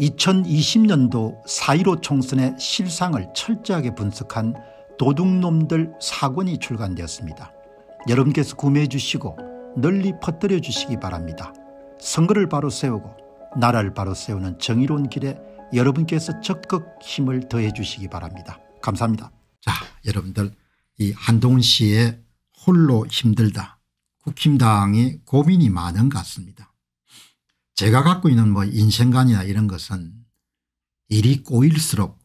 2020년도 4.15 총선의 실상을 철저하게 분석한 도둑놈들 사권이 출간되었습니다. 여러분께서 구매해 주시고 널리 퍼뜨려 주시기 바랍니다. 선거를 바로 세우고 나라를 바로 세우는 정의로운 길에 여러분께서 적극 힘을 더해 주시기 바랍니다. 감사합니다. 자 여러분들 이 한동훈 씨의 홀로 힘들다 국힘당이 고민이 많은 것 같습니다. 제가 갖고 있는 뭐 인생관이나 이런 것은 일이 꼬일수록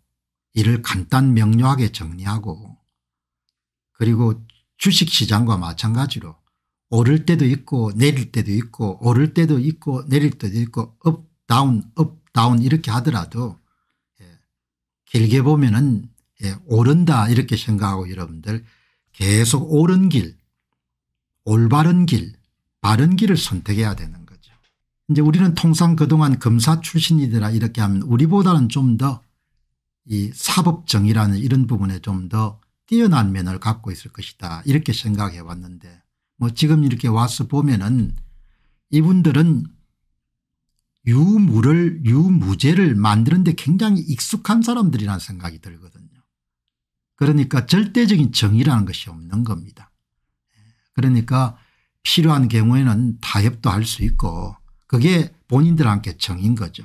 일을 간단 명료하게 정리하고 그리고 주식시장과 마찬가지로 오를 때도 있고 내릴 때도 있고 오를 때도 있고 내릴 때도 있고 업 다운 업 다운 이렇게 하더라도 예, 길게 보면 은 예, 오른다 이렇게 생각하고 여러분들 계속 오른 길 올바른 길 바른 길을 선택해야 되는 이제 우리는 통상 그동안 검사 출신이더라 이렇게 하면 우리보다는 좀 더 이 사법정의라는 이런 부분에 좀 더 뛰어난 면을 갖고 있을 것이다 이렇게 생각해 왔는데 뭐 지금 이렇게 와서 보면은 이분들은 유무를 유무죄를 만드는데 굉장히 익숙한 사람들이라는 생각이 들거든요. 그러니까 절대적인 정의라는 것이 없는 겁니다. 그러니까 필요한 경우에는 타협도 할 수 있고 그게 본인들한테 정인 거죠.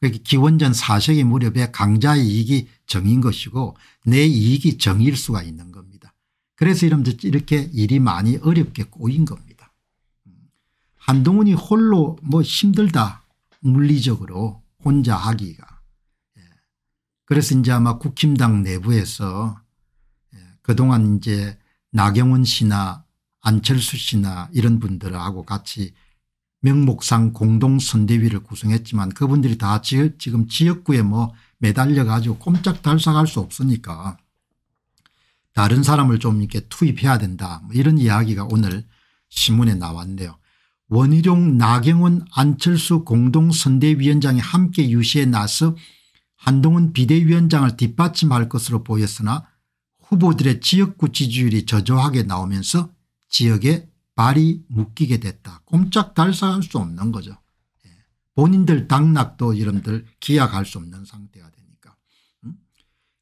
그러니 기원전 4세기 무렵에 강자의 이익이 정인 것이고 내 이익이 정일 수가 있는 겁니다. 그래서 이렇게 일이 많이 어렵게 꼬인 겁니다. 한동훈이 홀로 뭐 힘들다 물리적으로 혼자 하기가 예. 그래서 이제 아마 국힘당 내부에서 예, 그동안 이제 나경원 씨나 안철수 씨나 이런 분들하고 같이 명목상 공동선대위를 구성했지만 그분들이 다 지금 지역구에 뭐 매달려 가지고 꼼짝달싹할 수 없으니까 다른 사람을 좀 이렇게 투입해야 된다 뭐 이런 이야기가 오늘 신문에 나왔네요. 원희룡 나경원 안철수 공동선대위원장이 함께 유시에 나서 한동훈 비대위원장을 뒷받침할 것으로 보였으나 후보들의 지역구 지지율이 저조하게 나오면서 지역에 발이 묶이게 됐다. 꼼짝 달싹할 수 없는 거죠. 예. 본인들 당락도 여러분들 기약할 수 없는 상태가 되니까. 음?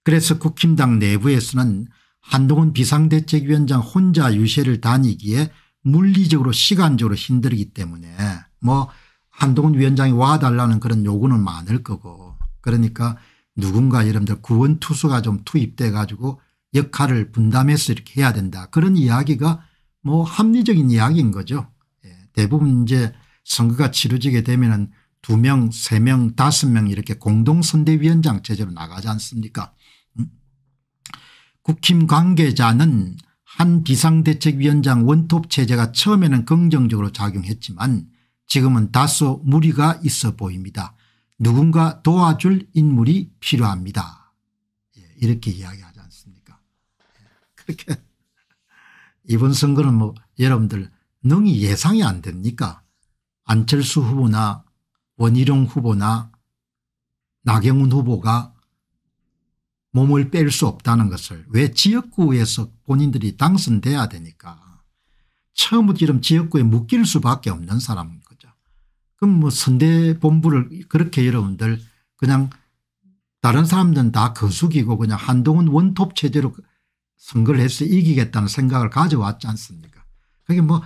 그래서 국힘당 내부에서는 한동훈 비상대책위원장 혼자 유세를 다니기에 물리적으로 시간적으로 힘들기 때문에 뭐 한동훈 위원장이 와달라는 그런 요구는 많을 거고 그러니까 누군가 여러분들 구원투수가 좀 투입돼 가지고 역할을 분담해서 이렇게 해야 된다 그런 이야기가 뭐 합리적인 이야기인 거죠. 예. 대부분 이제 선거가 치러지게 되면은 두 명, 세 명, 다섯 명 이렇게 공동선대위원장 제재로 나가지 않습니까? 음? 국힘 관계자는 한 비상대책위원장 원톱 체제가 처음에는 긍정적으로 작용했지만 지금은 다소 무리가 있어 보입니다. 누군가 도와줄 인물이 필요합니다. 예, 이렇게 이야기하지 않습니까? 예, 그렇게 이번 선거는 뭐 여러분들 능히 예상이 안 됩니까 안철수 후보나 원희룡 후보나 나경원 후보가 몸을 뺄 수 없다는 것을 왜 지역구에서 본인들이 당선돼야 되니까 처음부터 이런 지역구에 묶일 수밖에 없는 사람인 거죠. 그럼 뭐 선대본부를 그렇게 여러분들 그냥 다른 사람들은 다 거수기고 그냥 한동훈 원톱 체제로 선거를 해서 이기겠다는 생각을 가져왔지 않습니까 그게 뭐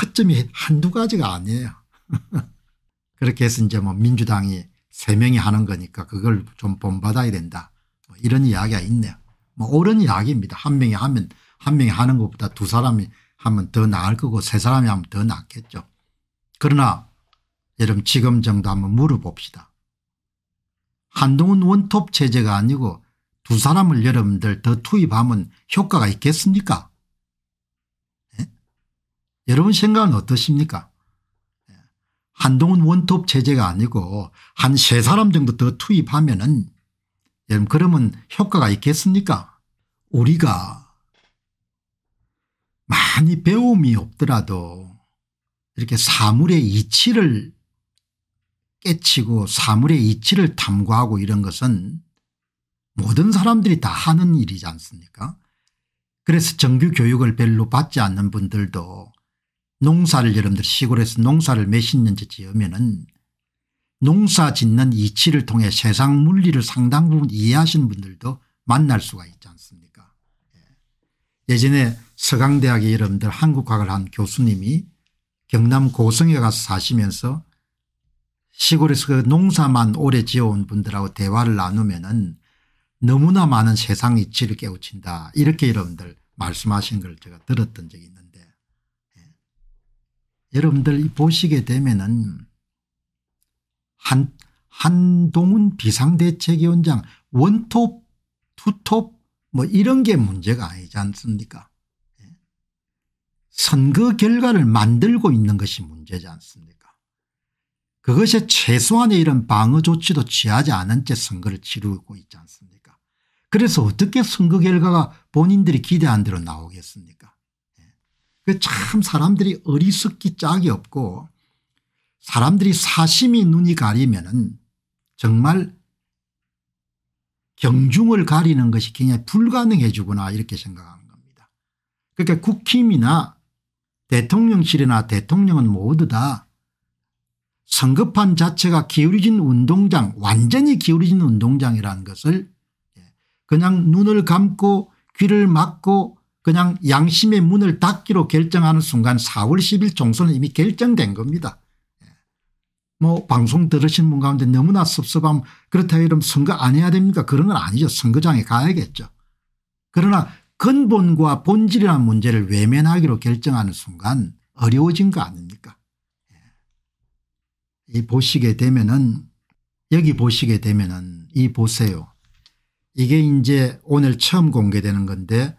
허점이 한두 가지가 아니에요. 그렇게 해서 이제 뭐 민주당이 세 명이 하는 거니까 그걸 좀 본받아야 된다. 뭐 이런 이야기가 있네요. 뭐 옳은 이야기입니다. 한 명이 하면 한 명이 하는 것보다 두 사람이 하면 더 나을 거고 세 사람이 하면 더 낫겠죠. 그러나 여러분 지금 정도 한번 물어봅시다. 한동훈 원톱 체제가 아니고 두 사람을 여러분들 더 투입하면 효과가 있겠습니까? 네? 여러분 생각은 어떠십니까? 예. 한동훈 원톱 체제가 아니고 한 세 사람 정도 더 투입하면 은 여러분 그러면 효과가 있겠습니까? 우리가 많이 배움이 없더라도 이렇게 사물의 이치를 깨치고 사물의 이치를 탐구하고 이런 것은 모든 사람들이 다 하는 일이지 않습니까 그래서 정규 교육을 별로 받지 않는 분들도 농사를 여러분들 시골에서 농사를 몇 십 년째 지으면 은 농사 짓는 이치를 통해 세상 물리를 상당 부분 이해하신 분들도 만날 수가 있지 않습니까 예. 예전에 서강대학의 여러분들 한국학을 한 교수님이 경남 고성에 가서 사시면서 시골에서 그 농사만 오래 지어온 분들하고 대화를 나누면 은 너무나 많은 세상 이치를 깨우친다 이렇게 여러분들 말씀하신 걸 제가 들었던 적이 있는데 예. 여러분들 보시게 되면은 한, 동훈 비상대책위원장 원톱 투톱 뭐 이런 게 문제가 아니지 않습니까 예. 선거 결과를 만들고 있는 것이 문제지 않습니까 그것에 최소한의 이런 방어 조치도 취하지 않은 채 선거를 치르고 있지 않습니까 그래서 어떻게 선거 결과가 본인들이 기대한 대로 나오겠습니까 예. 그 참 사람들이 어리석기 짝이 없고 사람들이 사심이 눈이 가리면 은 정말 경중을 가리는 것이 굉장히 불가능해지구나 이렇게 생각하는 겁니다. 그러니까 국힘이나 대통령실이나 대통령은 모두 다 선거판 자체가 기울어진 운동장 완전히 기울어진 운동장이라는 것을 그냥 눈을 감고 귀를 막고 그냥 양심의 문을 닫기로 결정하는 순간 4월 10일 총선은 이미 결정된 겁니다. 예. 뭐 방송 들으신 분 가운데 너무나 섭섭함 그렇다 이러면 선거 안 해야 됩니까 그런 건 아니죠. 선거장에 가야겠죠. 그러나 근본과 본질이라는 문제를 외면하기로 결정하는 순간 어려워진 거 아닙니까 예. 이 보시게 되면은 여기 보시게 되면은 이 보세요. 이게 이제 오늘 처음 공개되는 건데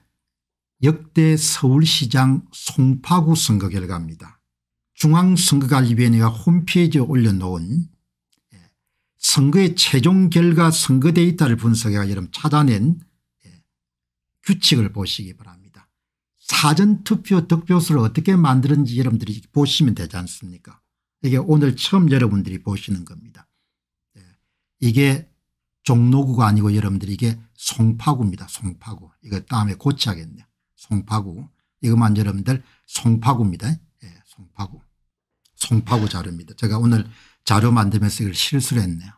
역대 서울시장 송파구 선거 결과입니다. 중앙선거관리위원회가 홈페이지에 올려놓은 예, 선거의 최종 결과 선거 데이터를 분석해 여러 찾아낸 예, 규칙을 보시기 바랍니다. 사전투표 득표수를 어떻게 만드는지 여러분들이 보시면 되지 않습니까 이게 오늘 처음 여러분들이 보시는 겁니다. 예, 이게 종로구가 아니고 여러분들이 게 송파구입니다. 송파구. 이거 다음에 고치하겠네요. 송파구. 이것만 여러분들 송파구입니다. 예, 송파구. 송파구 자료입니다. 제가 오늘 자료 만들면서 이걸 실수를 했네요.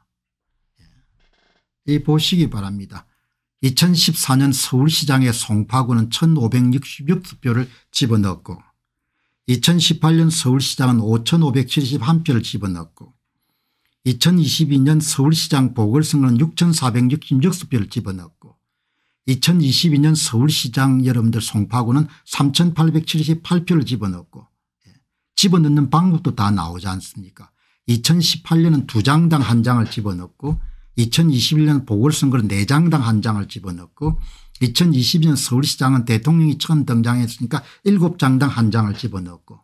예. 이 보시기 바랍니다. 2014년 서울시장의 송파구는 1566표를 집어넣었고 2018년 서울시장은 5571표를 집어넣었고 2022년 서울시장 보궐선거는 6466수표를 집어넣고 2022년 서울시장 여러분들 송파구는 3878표를 집어넣고 예, 집어넣는 방법도 다 나오지 않습니까 2018년은 두 장당 한 장을 집어넣고 2021년 보궐선거는 네 장당 한 장을 집어넣고 2022년 서울시장은 대통령이 처음 등장했으니까 일곱 장당 한 장을 집어넣고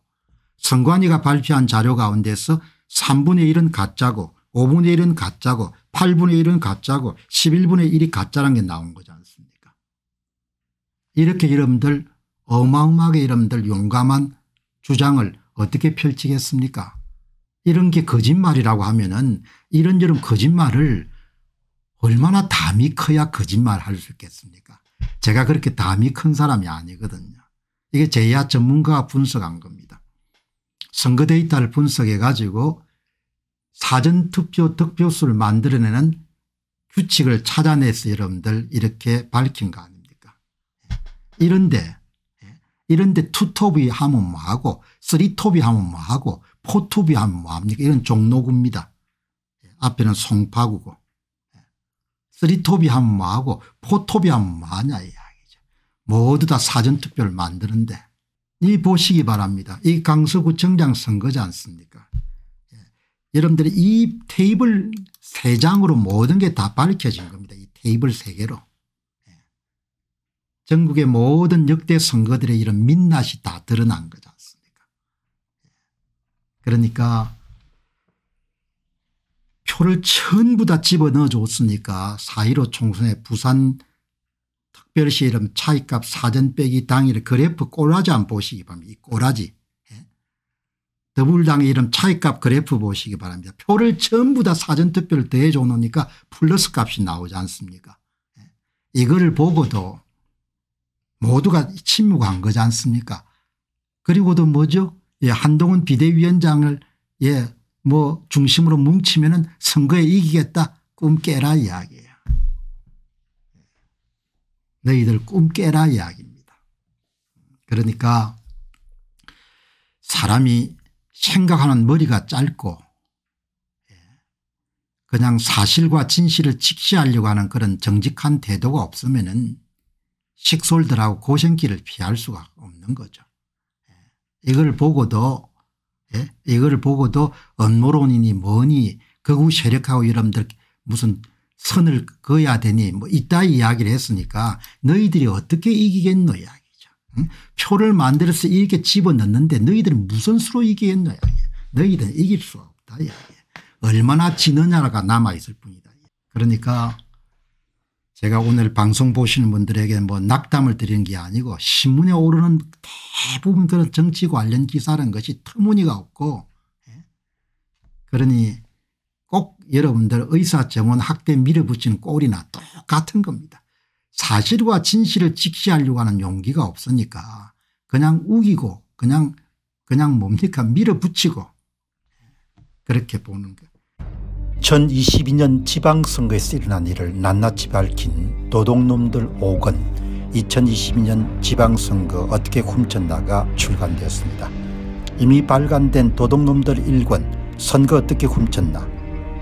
선관위가 발표한 자료 가운데서 3분의 1은 가짜고 5분의 1은 가짜고 8분의 1은 가짜고 11분의 1이 가짜라는게 나온 거지 않습니까 이렇게 여러분들 어마어마하게 여러분들 용감한 주장을 어떻게 펼치겠습니까 이런 게 거짓말이라고 하면 은 이런저런 거짓말을 얼마나 담이 커야 거짓말 할 수 있겠습니까 제가 그렇게 담이 큰 사람이 아니거든요. 이게 제야 전문가가 분석한 겁니다. 선거 데이터를 분석해 가지고 사전투표 득표수를 만들어내는 규칙을 찾아내서 여러분들 이렇게 밝힌 거 아닙니까 예. 이런데 예. 이런데 투톱이 하면 뭐하고 쓰리톱이 하면 뭐하고 포톱이 하면 뭐합니까 이건 종로구입니다. 예. 앞에는 송파구고 쓰리톱이 하면 뭐하고 포톱이 하면 뭐하냐 이야기죠. 모두 다 사전투표를 만드는데 이 보시기 바랍니다. 이 강서구청장 선거지 않습니까? 예. 여러분들이 이 테이블 세 장으로 모든 게 다 밝혀진 겁니다. 이 테이블 세 개로. 예. 전국의 모든 역대 선거들의 이런 민낯이 다 드러난 거지 않습니까? 예. 그러니까 표를 전부 다 집어넣어 줬으니까 4.15 총선에 부산 별시 이름 차이값 사전 빼기 당일 그래프 꼬라지 안 보시기 바랍니다. 이 꼬라지. 예. 더불당 이름 차이값 그래프 보시기 바랍니다. 표를 전부 다 사전투표를 더해줘 놓으니까 플러스 값이 나오지 않습니까 예. 이거를 보고도 모두가 침묵한 거지 않습니까 그리고도 뭐죠 예, 한동훈 비대위원장을 예, 뭐 중심으로 뭉치면 은 선거에 이기겠다 꿈 깨라 이야기예요. 너희들 꿈 깨라 이야기입니다. 그러니까 사람이 생각하는 머리가 짧고 예, 그냥 사실과 진실을 직시하려고 하는 그런 정직한 태도가 없으면 은 식솔들하고 고생길을 피할 수가 없는 거죠. 예, 이걸 보고도 예, 이걸 보고도 언모론이니 뭐니 극우 세력하고 여러분들 무슨 선을 그어야 되니 뭐 이따 이야기를 했으니까 너희들이 어떻게 이기겠노 이야기죠. 응? 표를 만들어서 이렇게 집어넣는데 너희들은 무슨 수로 이기겠노 이야기 너희들은 이길 수 없다 이야기 얼마나 지느냐가 남아있을 뿐이다. 그러니까 제가 오늘 방송 보시는 분들에게 뭐 낙담을 드리는 게 아니고 신문에 오르는 대부분 그런 정치 관련 기사라는 것이 터무니가 없고 예? 그러니 꼭 여러분들 의사 정원 학대 밀어붙이는 꼴이나 똑같은 겁니다. 사실과 진실을 직시하려고 하는 용기가 없으니까 그냥 우기고 그냥 그냥 뭡니까 밀어붙이고 그렇게 보는 거. 2022년 지방선거에서 일어난 일을 낱낱이 밝힌 도둑놈들 5권 2022년 지방선거 어떻게 훔쳤나가 출간되었습니다. 이미 발간된 도둑놈들 1권 선거 어떻게 훔쳤나